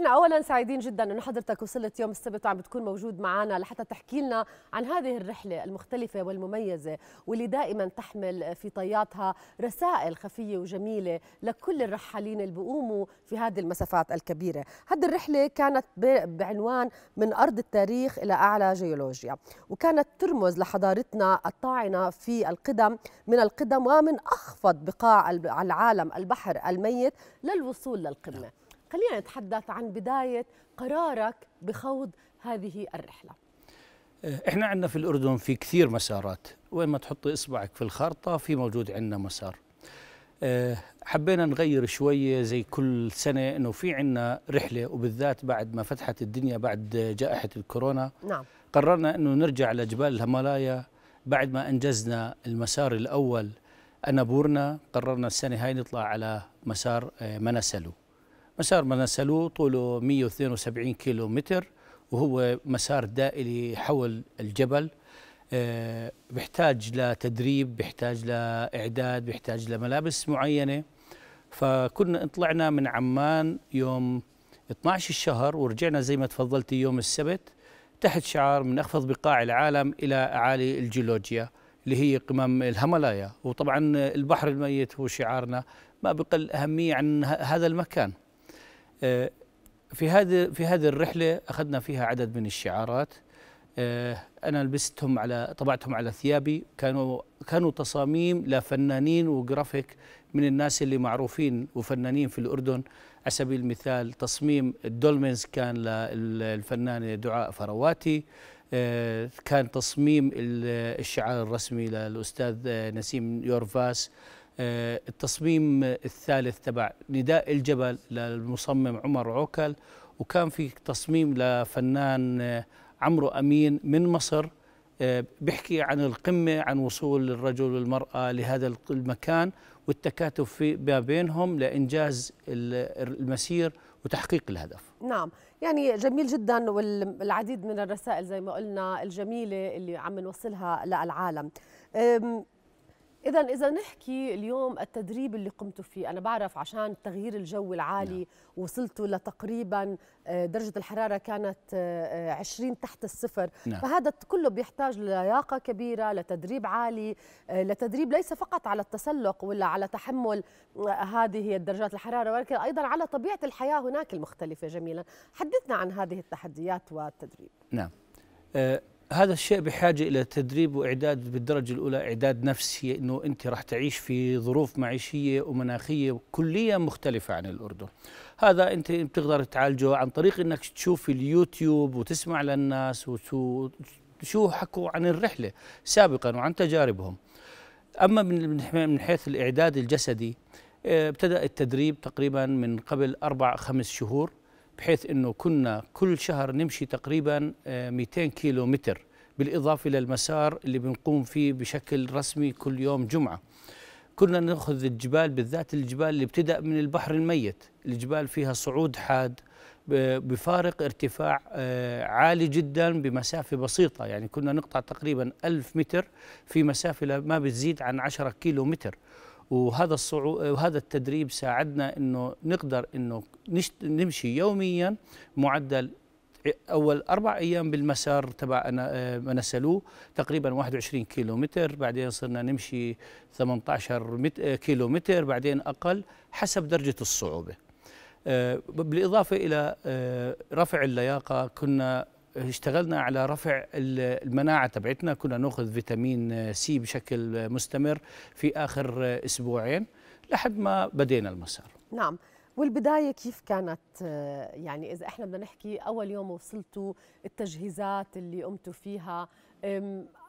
نحن اولا سعيدين جدا انه حضرتك وصلت يوم السبت وعم بتكون موجود معنا لحتى تحكي لنا عن هذه الرحله المختلفه والمميزه واللي دائما تحمل في طياتها رسائل خفيه وجميله لكل الرحالين اللي بيقوموا في هذه المسافات الكبيره، هذه الرحله كانت بعنوان من ارض التاريخ الى اعلى جيولوجيا، وكانت ترمز لحضارتنا الطاعنه في القدم من القدم ومن اخفض بقاع العالم البحر الميت للوصول للقمه. خلينا نتحدث عن بداية قرارك بخوض هذه الرحلة آه، احنا عندنا في الأردن في كثير مسارات وين ما تحط إصبعك في الخارطة في موجود عندنا مسار آه، حبينا نغير شوية زي كل سنة أنه في عندنا رحلة وبالذات بعد ما فتحت الدنيا بعد جائحة الكورونا نعم. قررنا أنه نرجع لجبال الهمالايا بعد ما أنجزنا المسار الأول أنابورنا قررنا السنة هاي نطلع على مسار آه، منسلو مسار منسلو طوله 172 كيلو متر وهو مسار دائري حول الجبل آه، بيحتاج لتدريب بيحتاج لإعداد بيحتاج لملابس معينة فكنا طلعنا من عمان يوم 12 الشهر ورجعنا زي ما تفضلتي يوم السبت تحت شعار من أخفض بقاع العالم إلى أعالي الجيولوجيا اللي هي قمم الهملايا وطبعا البحر الميت هو شعارنا ما بقل أهمية عن هذا المكان في هذه في هذه الرحله اخذنا فيها عدد من الشعارات آه، انا لبستهم على طبعتهم على ثيابي كانوا كانوا تصاميم لفنانين وجرافيك من الناس اللي معروفين وفنانين في الاردن على سبيل المثال تصميم الدولمنز كان للفنانه دعاء فرواتي آه، كان تصميم الشعار الرسمي للاستاذ نسيم يورفاس آه، التصميم الثالث تبع نداء الجبل للمصمم عمر عوكل وكان في تصميم لفنان آه، عمرو أمين من مصر آه، بيحكي عن القمة عن وصول الرجل والمرأة لهذا المكان والتكاتف ما بينهم لإنجاز المسير وتحقيق الهدف نعم يعني جميل جدا والعديد من الرسائل زي ما قلنا الجميلة اللي عم نوصلها للعالم إذا إذا نحكي اليوم التدريب اللي قمتوا فيه، أنا بعرف عشان تغيير الجو العالي نعم. وصلتوا لتقريبا آه، درجة الحرارة كانت 20 آه، تحت الصفر، نعم. فهذا كله بيحتاج للياقة كبيرة، لتدريب عالي، آه، لتدريب ليس فقط على التسلق ولا على تحمل هذه الدرجات الحرارة ولكن أيضا على طبيعة الحياة هناك المختلفة جميلا، حدثنا عن هذه التحديات والتدريب. نعم. هذا الشيء بحاجه الى تدريب واعداد بالدرجه الاولى اعداد نفسي انه انت راح تعيش في ظروف معيشيه ومناخيه كليا مختلفه عن الاردن هذا انت بتقدر تعالجه عن طريق انك تشوف اليوتيوب وتسمع للناس وشو حكوا عن الرحله سابقا وعن تجاربهم اما من حيث الاعداد الجسدي آه، ابتدا التدريب تقريبا من قبل اربع خمس شهور بحيث أنه كنا كل شهر نمشي تقريبا 200 آه، كيلو متر بالإضافة للمسار اللي بنقوم فيه بشكل رسمي كل يوم جمعة كنا ناخذ الجبال بالذات الجبال اللي بتبدا من البحر الميت الجبال فيها صعود حاد بفارق ارتفاع آه، عالي جدا بمسافة بسيطة يعني كنا نقطع تقريبا ألف متر في مسافة ما بتزيد عن 10 كيلو متر وهذا الصعو... وهذا التدريب ساعدنا انه نقدر انه نشت... نمشي يوميا معدل اول اربع ايام بالمسار تبع أنا منسلو تقريبا 21 كيلو متر بعدين صرنا نمشي 18 مت... كيلو متر بعدين اقل حسب درجه الصعوبه آه، بالاضافه الى آه، رفع اللياقه كنا اشتغلنا على رفع المناعة تبعتنا كنا ناخذ فيتامين سي بشكل مستمر في آخر أسبوعين لحد ما بدينا المسار نعم والبداية كيف كانت يعني إذا إحنا بدنا نحكي أول يوم وصلتوا التجهيزات اللي قمتوا فيها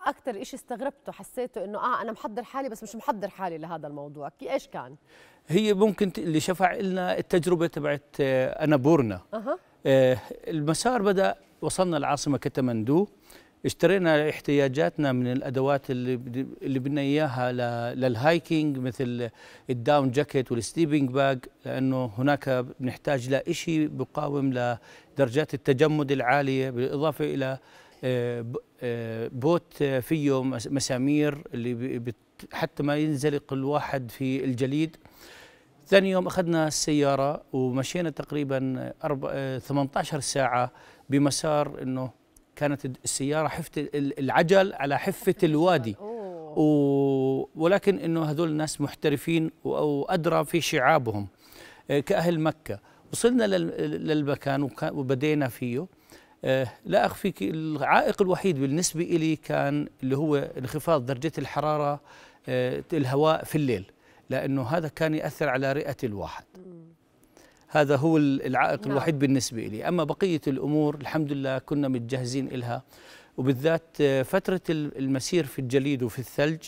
أكثر شيء استغربته حسيته إنه آه أنا محضر حالي بس مش محضر حالي لهذا الموضوع إيش كان؟ هي ممكن اللي شفع لنا التجربة تبعت آه، أنابورنا أه. المسار بدأ وصلنا العاصمه كتمندو اشترينا احتياجاتنا من الادوات اللي اللي بدنا اياها للهايكينج مثل الداون جاكيت والستيبنج باج لانه هناك بنحتاج لشيء بقاوم لدرجات التجمد العاليه بالاضافه الى آه، آه، بوت فيه مسامير اللي حتى ما ينزلق الواحد في الجليد ثاني يوم اخذنا السياره ومشينا تقريبا 18 آه، ساعه بمسار انه كانت السياره حفت العجل على حفه الوادي و... ولكن انه هذول الناس محترفين وادرى في شعابهم آه، كاهل مكه وصلنا للمكان وبدينا فيه آه، لا اخفيك العائق الوحيد بالنسبه لي كان اللي هو انخفاض درجه الحراره آه، الهواء في الليل لانه هذا كان ياثر على رئه الواحد هذا هو العائق نعم. الوحيد بالنسبة لي أما بقية الأمور الحمد لله كنا متجهزين إلها وبالذات آه، فترة المسير في الجليد وفي الثلج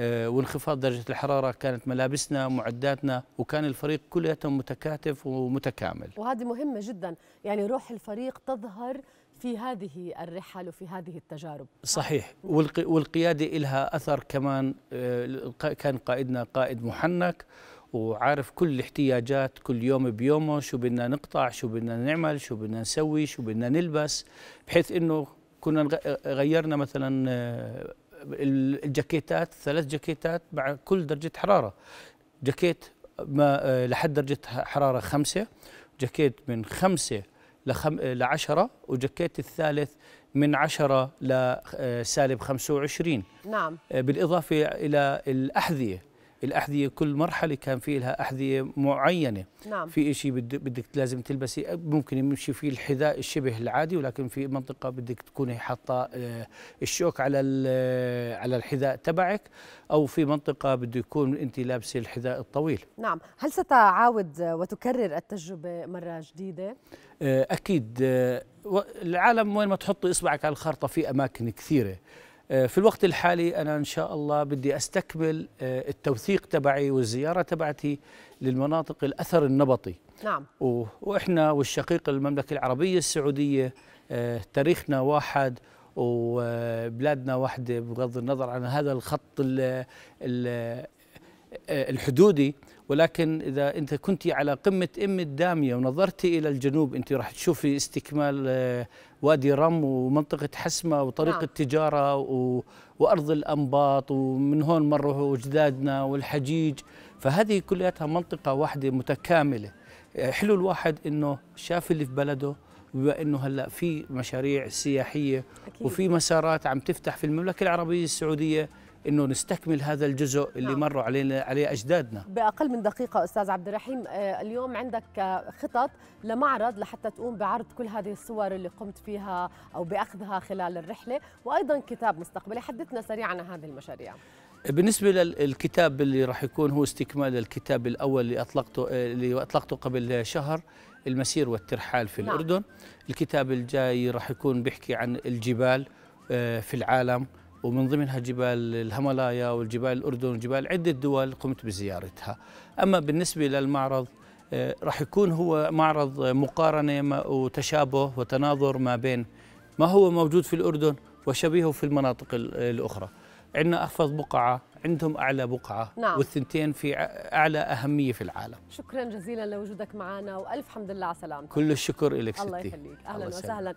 آه، وانخفاض درجة الحرارة كانت ملابسنا معداتنا وكان الفريق كلياته متكاتف ومتكامل وهذه مهمة جدا يعني روح الفريق تظهر في هذه الرحل وفي هذه التجارب صحيح والقيادة لها أثر كمان آه، كان قائدنا قائد محنك وعارف كل احتياجات كل يوم بيومه شو بدنا نقطع شو بدنا نعمل شو بدنا نسوي شو بدنا نلبس بحيث انه كنا غيرنا مثلا آه، الجاكيتات ثلاث جاكيتات مع كل درجة حرارة جاكيت ما آه، لحد درجة حرارة خمسة جاكيت من خمسة لخم... لعشرة وجاكيت الثالث من 10 لسالب 25 نعم آه، بالإضافة إلى الأحذية الاحذيه كل مرحله كان في لها احذيه معينه نعم. في شيء بدك لازم تلبسي ممكن يمشي فيه الحذاء الشبه العادي ولكن في منطقه بدك تكوني حاطه آه، الشوك على آه، على الحذاء تبعك او في منطقه بده يكون انت لابسه الحذاء الطويل نعم هل ستعاود وتكرر التجربه مره جديده آه، اكيد العالم وين ما تحطي اصبعك على الخرطه في اماكن كثيره آه، في الوقت الحالي أنا إن شاء الله بدي أستكمل آه، التوثيق تبعي والزيارة تبعتي للمناطق الأثر النبطي نعم وإحنا والشقيق المملكة العربية السعودية آه، تاريخنا واحد وبلادنا واحدة بغض النظر عن هذا الخط ال ال آه، الحدودي ولكن إذا أنت كنت على قمة أم الدامية ونظرت إلى الجنوب أنت راح تشوفي استكمال آه، وادي رم ومنطقة حسمة وطريق نعم. التجارة و... وأرض الأنباط ومن هون مروا أجدادنا والحجيج فهذه كلياتها منطقة واحدة متكاملة آه، حلو الواحد أنه شاف اللي في بلده بما انه هلا في مشاريع سياحيه أكيد. وفي مسارات عم تفتح في المملكه العربيه السعوديه انه نستكمل هذا الجزء اللي نعم. مروا علينا عليه اجدادنا باقل من دقيقه استاذ عبد الرحيم آه، اليوم عندك آه، خطط لمعرض لحتى تقوم بعرض كل هذه الصور اللي قمت فيها او باخذها خلال الرحله وايضا كتاب مستقبلي حدثنا سريعا عن هذه المشاريع بالنسبة للكتاب اللي راح يكون هو استكمال الكتاب الأول اللي أطلقته آه، اللي أطلقته قبل شهر المسير والترحال في نعم. الأردن الكتاب الجاي راح يكون بيحكي عن الجبال في العالم ومن ضمنها جبال الهملايا والجبال الأردن وجبال عدة دول قمت بزيارتها أما بالنسبة للمعرض آه، راح يكون هو معرض مقارنة وتشابه وتناظر ما بين ما هو موجود في الأردن وشبيهه في المناطق الأخرى عندنا أحفظ بقعة عندهم أعلى بقعة نعم. والثنتين في أعلى أهمية في العالم شكرا جزيلا لوجودك معنا وألف حمد لله على سلامتك كل الشكر لك ستي الله يخليك أهلا وسهلا